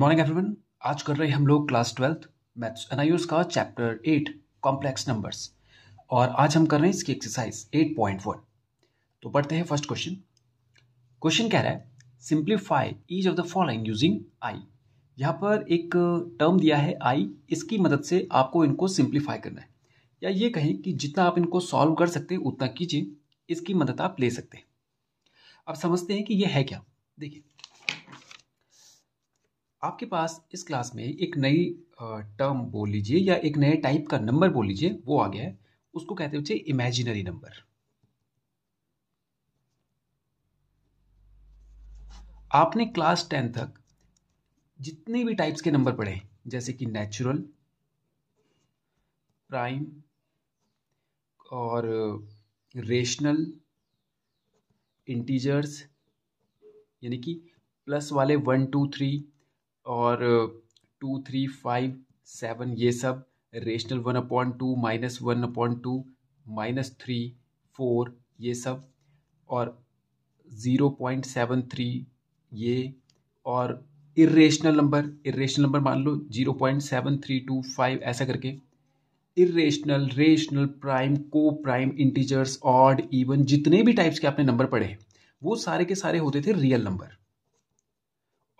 Morning everyone आज कर रहे हैं हम लोग क्लास ट्वेल्थ मैथ्स एनआईओस का चैप्टर एट कॉम्प्लेक्स नंबर्स और आज हम कर रहे हैं इसकी एक्सरसाइज एट पॉइंट वन तो पढ़ते हैं फर्स्ट क्वेश्चन क्वेश्चन कह रहा है simplify each of the following using i यहाँ पर एक टर्म दिया है आई इसकी मदद से आपको इनको सिंप्लीफाई करना है या ये कहें कि जितना आप इनको सॉल्व कर सकते हैं उतना कीजिए इसकी मदद आप ले सकते हैं अब समझते हैं कि यह है क्या देखिए आपके पास इस क्लास में एक नई टर्म बोल लीजिए या एक नए टाइप का नंबर बोल लीजिए वो आ गया है उसको कहते हैं इमेजिनरी नंबर आपने क्लास टेन तक जितने भी टाइप्स के नंबर पढ़े जैसे कि नेचुरल प्राइम और रेशनल इंटीजर्स यानी कि प्लस वाले वन टू थ्री और टू थ्री फाइव सेवन ये सब rational one upon two minus one upon two minus three four ये सब और ज़ीरो पॉइंट सेवन थ्री ये और इरेशनल नंबर इरेशनल नंबर मान लो zero point seven three two five ऐसा करके इरेशनल रेशनल प्राइम को प्राइम इंटीजर्स ऑड इवन जितने भी टाइप्स के आपने नंबर पढ़े वो सारे के सारे होते थे रियल नंबर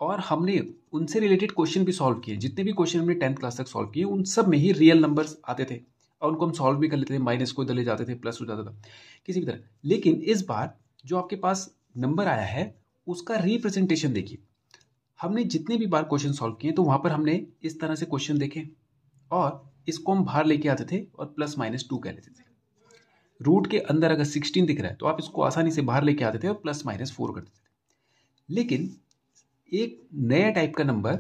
और हमने उनसे रिलेटेड क्वेश्चन भी सॉल्व किए जितने भी क्वेश्चन हमने टेंथ क्लास तक सॉल्व किए उन सब में ही रियल नंबर्स आते थे और उनको हम सॉल्व भी कर लेते थे माइनस को इधर ले जाते थे प्लस हो जाता था किसी भी तरह लेकिन इस बार जो आपके पास नंबर आया है उसका रिप्रेजेंटेशन देखिए हमने जितने भी बार क्वेश्चन सॉल्व किए तो वहाँ पर हमने इस तरह से क्वेश्चन देखे और इसको हम बाहर लेके आते थे और प्लस माइनस टू कह लेते थे रूट के अंदर अगर सिक्सटीन दिख रहा है तो आप इसको आसानी से बाहर लेके आते थे और प्लस माइनस फोर कर देते थे लेकिन एक नया टाइप का नंबर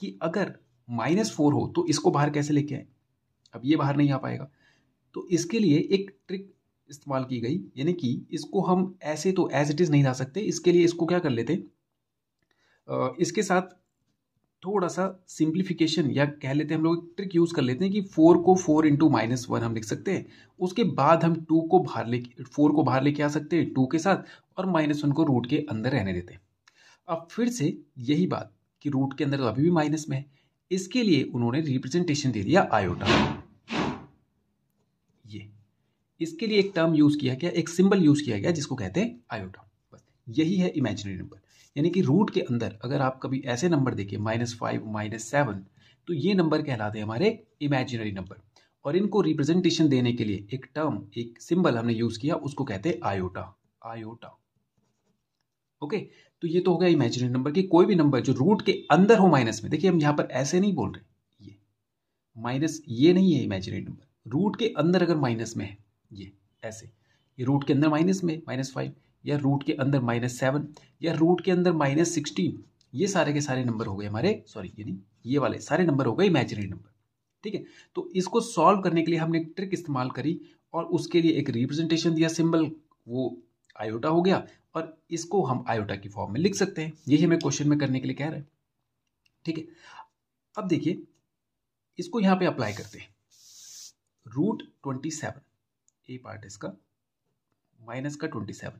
कि अगर माइनस फोर हो तो इसको बाहर कैसे लेके आए अब ये बाहर नहीं आ पाएगा तो इसके लिए एक ट्रिक इस्तेमाल की गई यानी कि इसको हम ऐसे तो एज इट इज़ नहीं ला सकते इसके लिए इसको क्या कर लेते इसके साथ थोड़ा सा सिंप्लीफिकेशन या कह लेते हैं हम लोग ट्रिक यूज़ कर लेते हैं कि फोर को फोर इंटू माइनस वन हम लिख सकते हैं उसके बाद हम टू को बाहर ले फोर को बाहर लेके आ सकते हैं टू के साथ और माइनस वन को रूट के अंदर रहने देते हैं अब फिर से यही बात कि रूट के अंदर अभी भी माइनस में है इसके लिए उन्होंने रिप्रेजेंटेशन दे दिया आयोटा ये इसके लिए एक टर्म यूज किया गया एक सिंबल यूज किया गया जिसको कहते हैं आयोटा बस यही है इमेजिनरी नंबर यानी कि रूट के अंदर अगर आप कभी ऐसे नंबर देखें माइनस फाइव माइनस सेवन तो ये नंबर कहलाते हैं हमारे इमेजिनरी नंबर और इनको रिप्रेजेंटेशन देने के लिए एक टर्म एक सिंबल हमने यूज किया उसको कहते हैं आयोटा आयोटा ओके तो ये तो हो गया इमेजिनरी नंबर की कोई भी नंबर जो रूट के अंदर हो माइनस में देखिए हम यहाँ पर ऐसे नहीं बोल रहे ये माइनस ये नहीं है इमेजिनरी नंबर रूट के अंदर अगर माइनस में है ये ऐसे ये रूट के अंदर माइनस में माइनस फाइव या रूट के अंदर माइनस सेवन या रूट के अंदर माइनस सिक्सटीन ये सारे के सारे नंबर हो गए हमारे सॉरी ये नहीं ये वाले सारे नंबर हो गए इमेजिनरी नंबर ठीक है तो इसको सॉल्व करने के लिए हमने एक ट्रिक इस्तेमाल करी और उसके लिए एक रिप्रेजेंटेशन दिया सिंबल वो आयोटा हो गया और इसको हम आयोटा की फॉर्म में लिख सकते हैं यही हमें क्वेश्चन में करने के लिए कह रहे हैं ठीक है अब देखिए इसको यहां पे अप्लाई करते हैं root twenty seven a part इसका माइनस का ट्वेंटी सेवन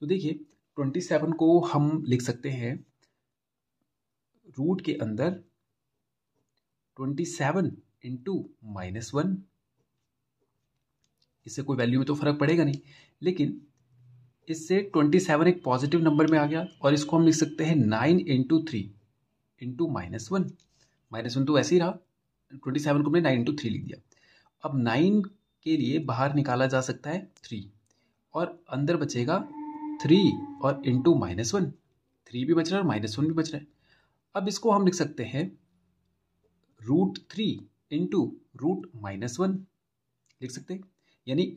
तो देखिए ट्वेंटी सेवन को हम लिख सकते हैं रूट के अंदर twenty seven into minus one इससे कोई वैल्यू में तो फर्क पड़ेगा नहीं लेकिन इससे ट्वेंटी सेवन एक पॉजिटिव नंबर में आ गया और इसको हम लिख सकते हैं nine into three into minus one minus one तो वैसे ही रहा ट्वेंटी सेवन को हमने नाइन इंटू थ्री लिख दिया अब नाइन के लिए बाहर निकाला जा सकता है थ्री और अंदर बचेगा थ्री और इंटू माइनस वन थ्री भी बच रहा है और माइनस वन भी बच रहा है अब इसको हम लिख सकते हैं root three into root minus one लिख सकते हैं यानी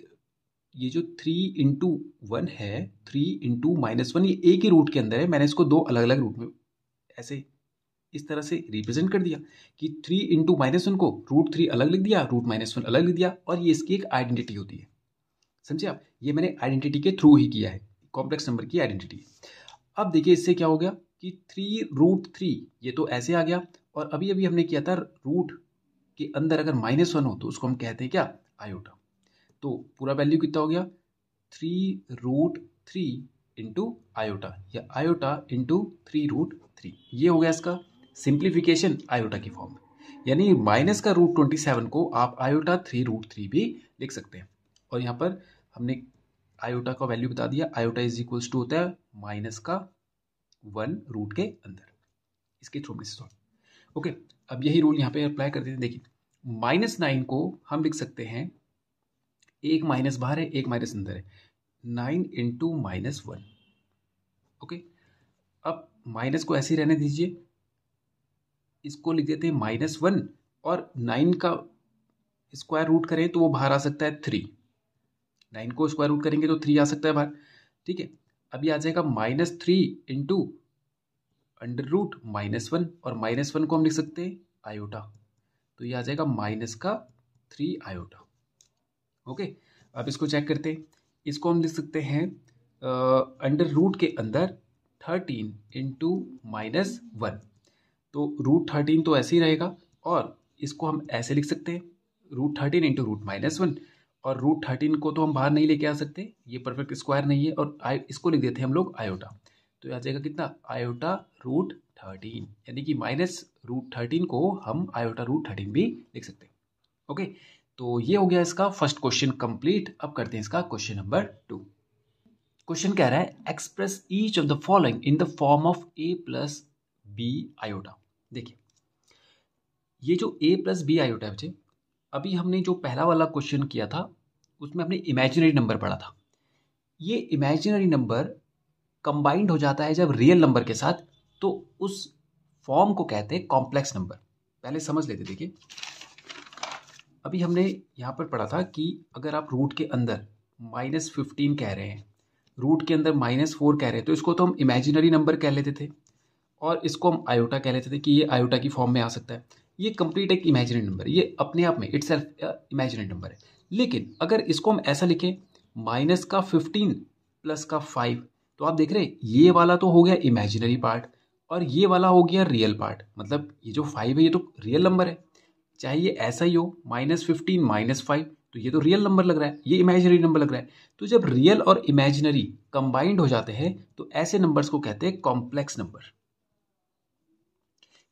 ये जो थ्री इंटू वन है थ्री इंटू माइनस वन ये एक ही रूट के अंदर है मैंने इसको दो अलग अलग रूट में ऐसे इस तरह से रिप्रेजेंट कर दिया कि थ्री इंटू माइनस वन को रूट थ्री अलग लिख दिया रूट माइनस वन अलग लिख दिया और ये इसकी एक आइडेंटिटी होती है समझे आप ये मैंने आइडेंटिटी के थ्रू ही किया है कॉम्प्लेक्स नंबर की आइडेंटिटी अब देखिए इससे क्या हो गया कि थ्री रूट थ्री ये तो ऐसे आ गया और अभी अभी हमने किया था रूट के अंदर अगर माइनस वन हो तो उसको हम कहते हैं क्या आयोटा तो पूरा वैल्यू कितना हो गया three root three into iota या iota into three root three ये हो गया इसका सिंप्लीफिकेशन आयोटा की फॉर्म में यानी माइनस का रूट ट्वेंटी सेवन को आप आयोटा थ्री रूट थ्री भी लिख सकते हैं और यहाँ पर हमने आयोटा का वैल्यू बता दिया आयोटा इज इक्वल्स टू होता है माइनस का वन रूट के अंदर इसके थ्रू हमने सॉल्व ओके अब यही रूल यहाँ पे अप्लाई कर देते हैं देखिए माइनस नाइन को हम लिख सकते हैं एक माइनस बाहर है एक माइनस अंदर है nine into minus one okay अब माइनस को ऐसे ही रहने दीजिए इसको लिख देते हैं माइनस वन और नाइन का स्क्वायर रूट करें तो वो बाहर आ सकता है थ्री नाइन को स्क्वायर रूट करेंगे तो थ्री आ सकता है बाहर ठीक है अभी आ जाएगा minus three into under root minus one और माइनस वन को हम लिख सकते हैं आयोटा तो ये आ जाएगा माइनस का थ्री आयोटा ओके आप इसको चेक करते इसको हम लिख सकते हैं अंडर रूट के अंदर थर्टीन इंटू माइनस वन तो रूट थर्टीन तो ऐसे ही रहेगा और इसको हम ऐसे लिख सकते हैं root thirteen into root minus one और रूट थर्टीन को तो हम बाहर नहीं लेके आ सकते ये परफेक्ट स्क्वायर नहीं है और आई इसको लिख देते हैं हम लोग आयोटा तो आ जाएगा कितना आयोटा रूट थर्टीन यानी कि माइनस रूट थर्टीन को हम आयोटा रूट थर्टीन भी लिख सकते हैं ओके तो ये हो गया इसका फर्स्ट क्वेश्चन कंप्लीट अब करते हैं इसका क्वेश्चन नंबर टू क्वेश्चन कह रहा है express each of the following in the form of a plus b iota देखिए ये जो ए प्लस बी आयोटा है अभी हमने जो पहला वाला क्वेश्चन किया था उसमें हमने इमेजिनरी नंबर पढ़ा था ये इमेजिनरी नंबर कंबाइंड हो जाता है जब रियल नंबर के साथ तो उस फॉर्म को कहते हैं कॉम्प्लेक्स नंबर पहले समझ लेते देखिए अभी हमने यहाँ पर पढ़ा था कि अगर आप रूट के अंदर माइनस फिफ्टीन कह रहे हैं रूट के अंदर माइनस फोर कह रहे हैं तो इसको तो हम इमेजिनरी नंबर कह लेते थे और इसको हम आयोटा कह लेते थे कि ये आयोटा की फॉर्म में आ सकता है ये कंप्लीट एक इमेजिनरी नंबर ये अपने आप में इट्स सेल्फ इमेजिनरी नंबर है लेकिन अगर इसको हम ऐसा लिखें माइनस का फिफ्टीन प्लस का फाइव तो आप देख रहे हैं ये वाला तो हो गया इमेजिनरी पार्ट और ये वाला हो गया रियल पार्ट मतलब ये जो फाइव है ये तो रियल नंबर है चाहे ये ऐसा ही हो माइनस फिफ्टीन माइनस फाइव तो ये तो रियल नंबर लग रहा है ये इमेजिनरी नंबर लग रहा है तो जब रियल और इमेजिनरी कंबाइंड हो जाते हैं तो ऐसे नंबर्स को कहते हैं कॉम्प्लेक्स नंबर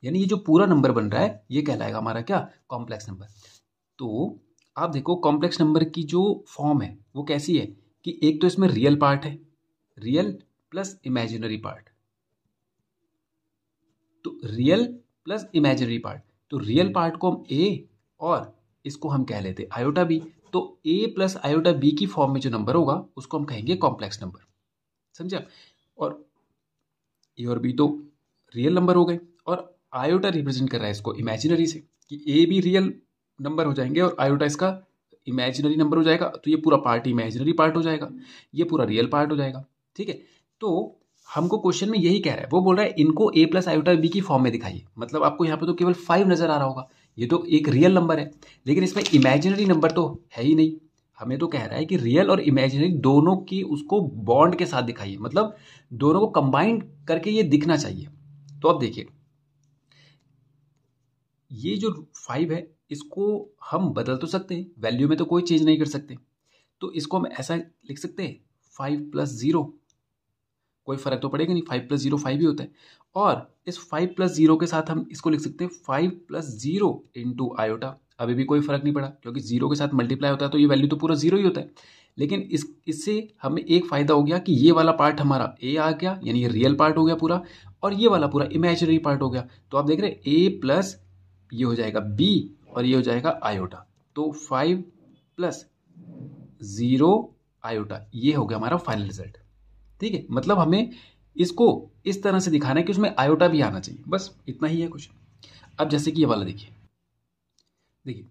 यानी ये जो पूरा नंबर बन रहा है ये कहलाएगा हमारा क्या कॉम्प्लेक्स नंबर तो आप देखो कॉम्प्लेक्स नंबर की जो फॉर्म है वो कैसी है कि एक तो इसमें रियल पार्ट है रियल प्लस इमेजिनरी पार्ट तो रियल प्लस इमेजिनरी पार्ट तो रियल पार्ट हम्म। को हम ए और इसको हम कह लेते आयोटा बी तो ए प्लस आयोटा बी की फॉर्म में जो नंबर होगा उसको हम कहेंगे कॉम्प्लेक्स नंबर समझा और ए और बी तो रियल नंबर हो गए और आयोटा रिप्रेजेंट कर रहा है इसको इमेजिनरी से कि ए भी रियल नंबर हो जाएंगे और आयोटा इसका इमेजिनरी नंबर हो जाएगा तो ये पूरा पार्ट इमेजिनरी पार्ट हो जाएगा ये पूरा रियल पार्ट हो जाएगा ठीक है तो हमको क्वेश्चन में यही कह रहा है वो बोल रहा है इनको ए प्लस आयोटा बी की फॉर्म में दिखाइए मतलब आपको यहाँ पे तो केवल फाइव नजर आ रहा होगा ये तो एक रियल नंबर है लेकिन इसमें इमेजिनरी नंबर तो है ही नहीं हमें तो कह रहा है कि रियल और इमेजिनरी दोनों की उसको बॉन्ड के साथ दिखाइए मतलब दोनों को कंबाइंड करके ये दिखना चाहिए तो अब देखिए ये जो फाइव है इसको हम बदल तो सकते हैं वैल्यू में तो कोई चेंज नहीं कर सकते तो इसको हम ऐसा लिख सकते हैं फाइव प्लस ज़ीरो कोई फ़र्क तो पड़ेगा नहीं फाइव प्लस जीरो फाइव ही होता है और इस फाइव प्लस जीरो के साथ हम इसको लिख सकते हैं five plus zero into iota अभी भी कोई फ़र्क नहीं पड़ा क्योंकि जीरो के साथ मल्टीप्लाई होता है तो ये वैल्यू तो पूरा जीरो ही होता है लेकिन इस इससे हमें एक फ़ायदा हो गया कि ये वाला पार्ट हमारा ए आ गया यानी ये रियल पार्ट हो गया पूरा और ये वाला पूरा इमेजनरी पार्ट हो गया तो आप देख रहे हैं ए प्लस ये हो जाएगा बी और ये हो जाएगा आयोटा तो फाइव प्लस ज़ीरो आयोटा ये हो गया हमारा फाइनल रिजल्ट ठीक है मतलब हमें इसको इस तरह से दिखाना है कि उसमें आयोटा भी आना चाहिए बस इतना ही है कुछ अब जैसे कि ये वाला देखिए देखिए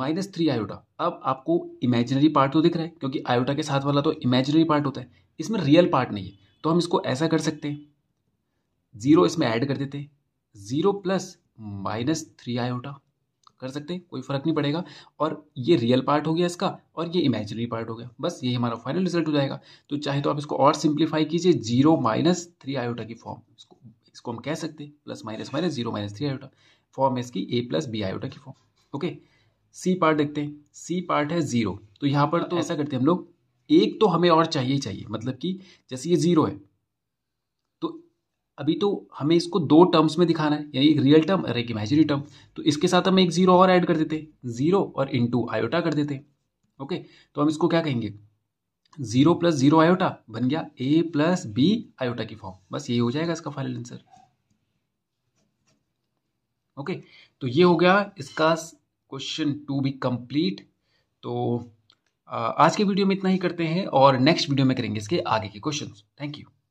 माइनस थ्री आयोटा अब आपको इमेजिनरी पार्ट तो दिख रहा है क्योंकि आयोटा के साथ वाला तो इमेजिनरी पार्ट होता है इसमें रियल पार्ट नहीं है तो हम इसको ऐसा कर सकते हैं ज़ीरो इसमें ऐड कर देते हैं zero plus minus three iota कर सकते हैं कोई फ़र्क नहीं पड़ेगा और ये रियल पार्ट हो गया इसका और ये इमेजनरी पार्ट हो गया बस ये हमारा फाइनल रिजल्ट हो जाएगा तो चाहे तो आप इसको और सिंप्लीफाई कीजिए जीरो माइनस थ्री आयोटा की फॉर्म इसको इसको हम कह सकते हैं plus minus minus zero minus three iota form है इसकी ए प्लस बी आयोटा की फॉर्म ओके सी पार्ट देखते हैं सी पार्ट है ज़ीरो तो यहाँ पर तो ऐसा करते हैं हम लोग एक तो हमें और चाहिए चाहिए मतलब कि जैसे ये ज़ीरो है अभी तो हमें इसको दो टर्म्स में दिखाना है यानी एक रियल टर्म और एक इमेजिनरी टर्म तो इसके साथ हम एक जीरो और ऐड कर देते जीरो और टू आयोटा कर देते ओके तो हम इसको क्या कहेंगे जीरो प्लस जीरो आयोटा बन गया ए प्लस बी आयोटा की फॉर्म बस यही हो जाएगा इसका फाइनल आंसर ओके तो ये हो गया इसका क्वेश्चन टू भी कंप्लीट तो आज के वीडियो में इतना ही करते हैं और नेक्स्ट वीडियो में करेंगे इसके आगे के क्वेश्चन थैंक यू